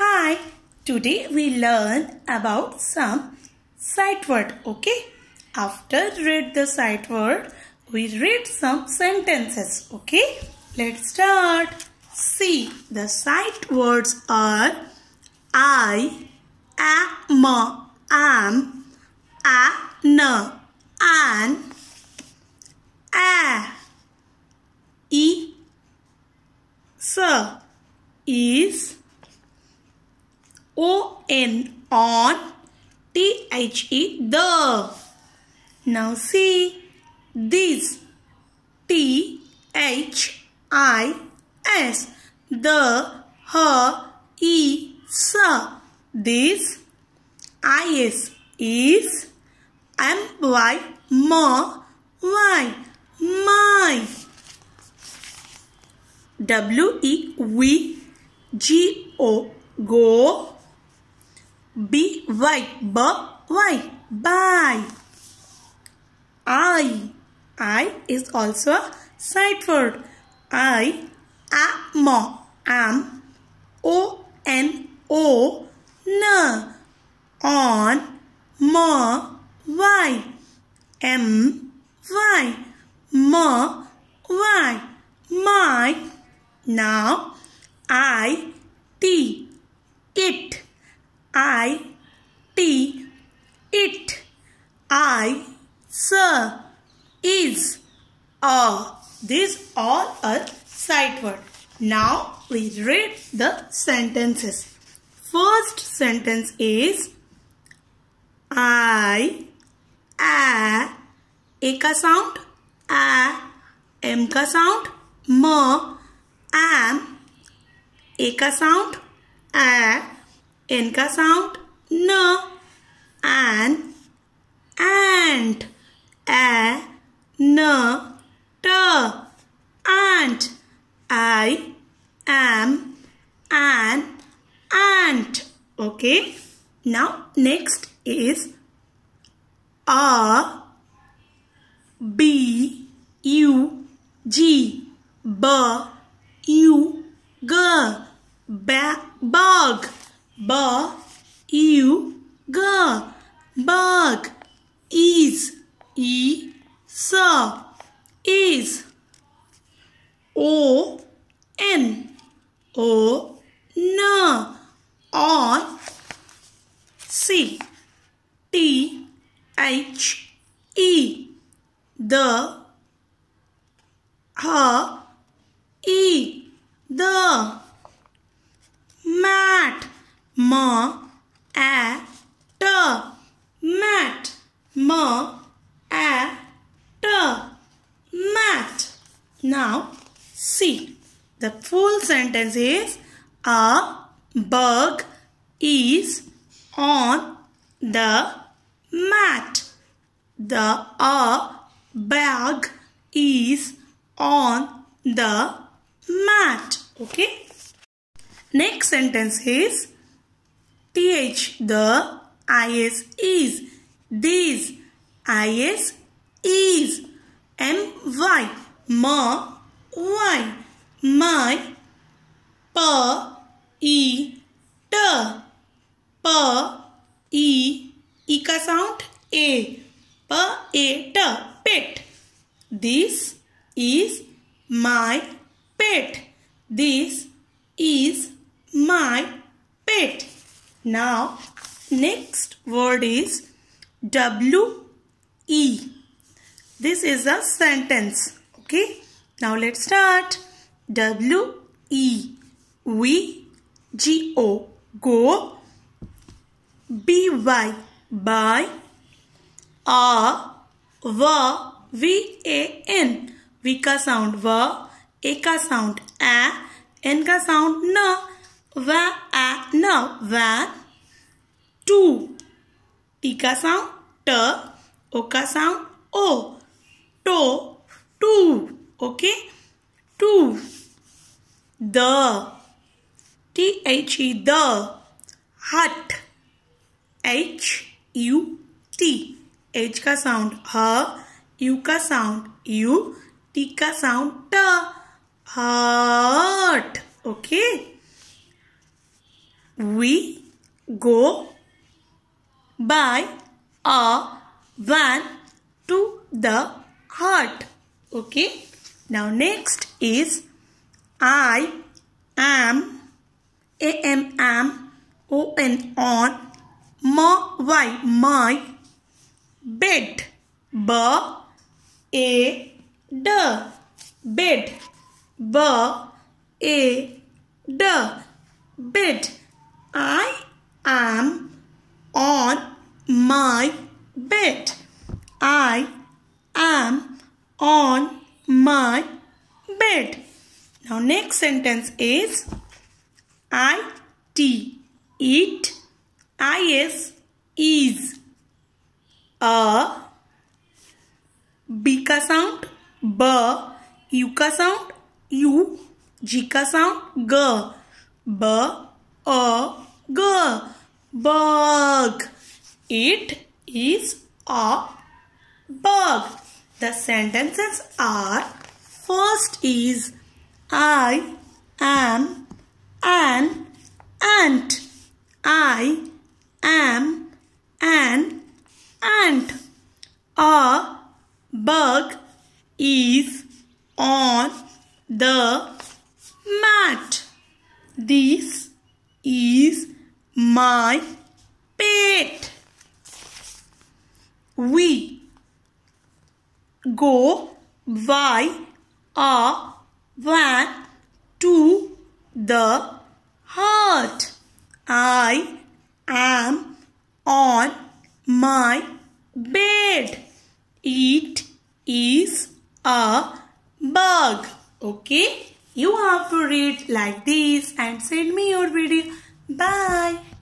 Hi, today we learn about some sight word, okay? After read the sight word, we read some sentences, okay? Let's start. See, the sight words are I, am, am, an, an, a, e, sir, is, O N on T H E the. Now see this T H I S the her e s this I S is M Y M Y my W E V G O go B Y B Y Bye. I I is also a sight word. I am am o n o n on m y m y m y my now I t it I T it I sir is a these all are sight word. Now we read the sentences. First sentence is I a a ka sound a m ka sound m am a ka sound a N sound न N ant A न ट ant I am an ant okay now next is a B U G ब U ग bag ba you bug is e sa is o n o na on c t h e the e the mat ma a t mat ma a t mat now see the full sentence is a bug is on the mat the a bag is on the mat okay next sentence is th. The is is. this is is. M y. Ma y. My. P e t. P e. E ka sound a. P a t. Pet. This is my pet. This is my pet. Now, next word is W-E. This is a sentence. Okay. Now, let's start. W-E. We. G-O. Go. B-Y. By. A. V. V-A-N. V का sound, V A का sound, A N N का sound, न वा आ न वा to T का sound ट O का साउंड ओ टो to okay to the T H E the hut H U T H का साउंड ह यू का साउंड यू टी का साउंड ट hut okay We go by a van to the hut. Okay. Now next is I am a m am open on my why my bed b a d bed b a d bed I am on my bed. I am on my bed. Now next sentence is I T eat I S is a B ka sound B U ka sound U G ka sound G B a g bug. It is a bug. The sentences are first is I am an ant. I am an ant. A bug is on the mat. These is my pet. We go by a van to the heart. I am on my bed. It is a bug. Okay. You have to read like this and send me your video. Bye.